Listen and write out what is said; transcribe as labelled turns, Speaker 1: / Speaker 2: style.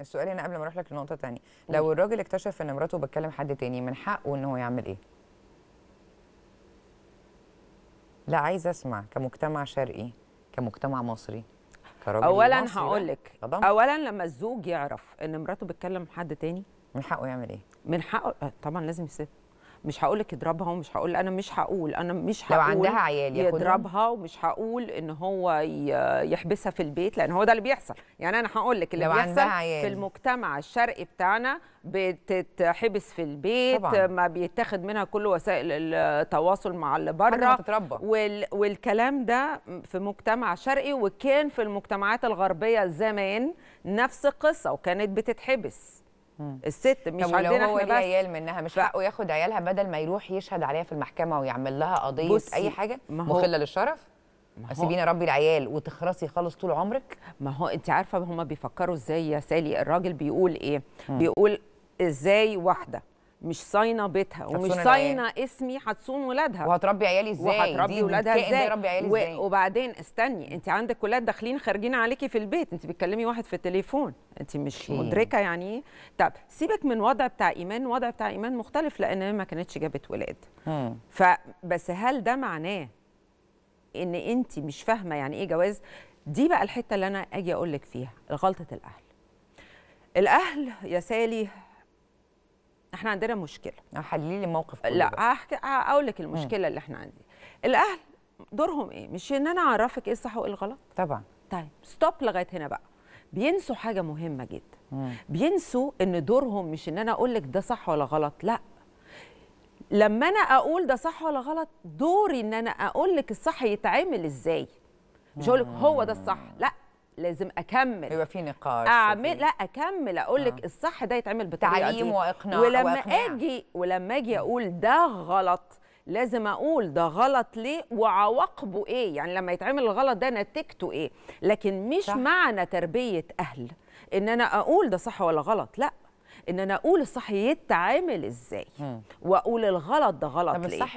Speaker 1: السؤال هنا قبل ما اروح لك لنقطه ثانيه لو الراجل اكتشف ان مراته بتكلم حد تاني من حقه ان هو يعمل ايه لا عايزه اسمع كمجتمع شرقي كمجتمع مصري كراجل اولا هقول لك اولا
Speaker 2: لما الزوج يعرف ان مراته بتكلم حد تاني
Speaker 1: من حقه يعمل ايه من حقه طبعا
Speaker 2: لازم يسيبها مش هقول لك يضربها ومش هقول انا مش هقول انا مش هقول لو عندها عيال يضربها ومش هقول ان هو يحبسها في البيت لان هو ده اللي بيحصل يعني انا هقول لك اللي بيحصل في المجتمع الشرقي بتاعنا بتتحبس في البيت طبعا. ما بيتاخد منها كل وسائل التواصل مع اللي بره وال والكلام ده في مجتمع شرقي وكان في المجتمعات الغربيه زمان نفس القصه وكانت
Speaker 1: بتتحبس
Speaker 2: الست مش عندنا هو احنا بس عيال
Speaker 1: منها مش حقه ياخد عيالها بدل ما يروح يشهد عليها في المحكمه ويعمل لها قضيه اي حاجه مخله للشرف سيبيني ربي العيال وتخرسي خالص طول عمرك ما هو انت عارفه هما بيفكروا ازاي يا سالي
Speaker 2: الراجل بيقول ايه م. بيقول ازاي واحده مش صاينه بيتها ومش صاينه اسمي هتصون ولادها وهتربي عيالي ازاي وهتربي ولادها ازاي و... وبعدين استني انت عندك ولاد داخلين خارجين عليكي في البيت انت بتكلمي واحد في التليفون انت مش مدركه يعني ايه طب سيبك من وضع بتاع ايمان وضع بتاع ايمان مختلف لان ما كانتش جابت ولاد فبس هل ده معناه ان انت مش فاهمه يعني ايه جواز دي بقى الحته اللي انا اجي اقول لك فيها غلطه الاهل الاهل يا سالي احنا عندنا مشكله حللي لي الموقف لا اقول لك المشكله م. اللي احنا عندنا الاهل دورهم ايه مش ان انا اعرفك ايه الصح وايه الغلط طبعا طيب ستوب لغايه هنا بقى بينسوا حاجه مهمه جدا مم. بينسوا ان دورهم مش ان انا اقول لك ده صح ولا غلط لا لما انا اقول ده صح ولا غلط دوري ان انا اقول لك الصح يتعمل ازاي مش هقول لك هو ده الصح لا لازم اكمل يبقى في نقاش اعمل لا اكمل اقول لك آه. الصح ده يتعمل بطريقه تعليم واقناع ولما وإقناع. اجي ولما اجي اقول ده غلط لازم اقول ده غلط ليه وعواقبه ايه يعني لما يتعمل الغلط ده نتيجته ايه لكن مش صح. معنى تربيه اهل ان انا اقول ده صح ولا غلط لا ان انا اقول الصح يتعامل ازاي واقول الغلط ده غلط ليه